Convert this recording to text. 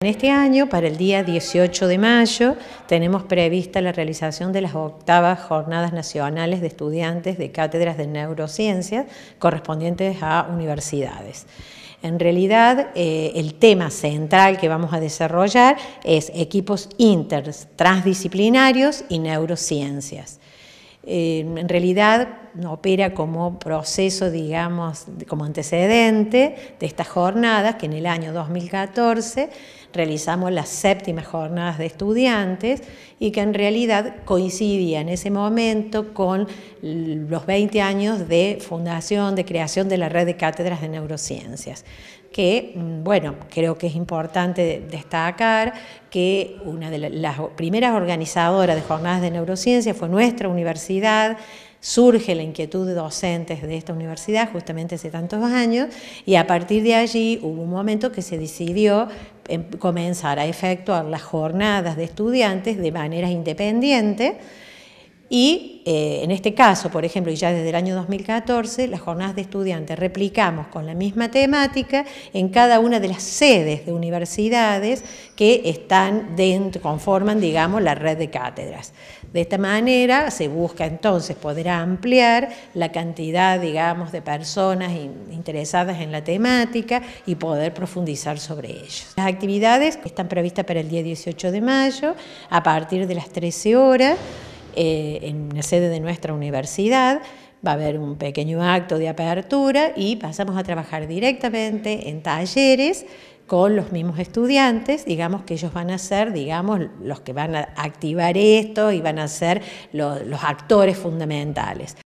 En este año, para el día 18 de mayo, tenemos prevista la realización de las octavas Jornadas Nacionales de Estudiantes de Cátedras de Neurociencias correspondientes a universidades. En realidad, eh, el tema central que vamos a desarrollar es equipos inter, transdisciplinarios y neurociencias. Eh, en realidad, opera como proceso, digamos, como antecedente de estas jornadas, que en el año 2014 realizamos las séptimas jornadas de estudiantes y que en realidad coincidía en ese momento con los 20 años de fundación, de creación de la red de cátedras de neurociencias que, mm, bueno, creo que es importante destacar que una de las primeras organizadoras de jornadas de neurociencia fue nuestra universidad, surge la inquietud de docentes de esta universidad justamente hace tantos años y a partir de allí hubo un momento que se decidió em, comenzar a efectuar las jornadas de estudiantes de manera independiente y eh, en este caso, por ejemplo, y ya desde el año 2014, las jornadas de estudiantes replicamos con la misma temática en cada una de las sedes de universidades que conforman, digamos, la red de cátedras. De esta manera se busca entonces poder ampliar la cantidad, digamos, de personas interesadas en la temática y poder profundizar sobre ellos. Las actividades están previstas para el día 18 de mayo a partir de las 13 horas. Eh, en la sede de nuestra universidad. Va a haber un pequeño acto de apertura y pasamos a trabajar directamente en talleres con los mismos estudiantes, digamos que ellos van a ser, digamos, los que van a activar esto y van a ser los actores fundamentales.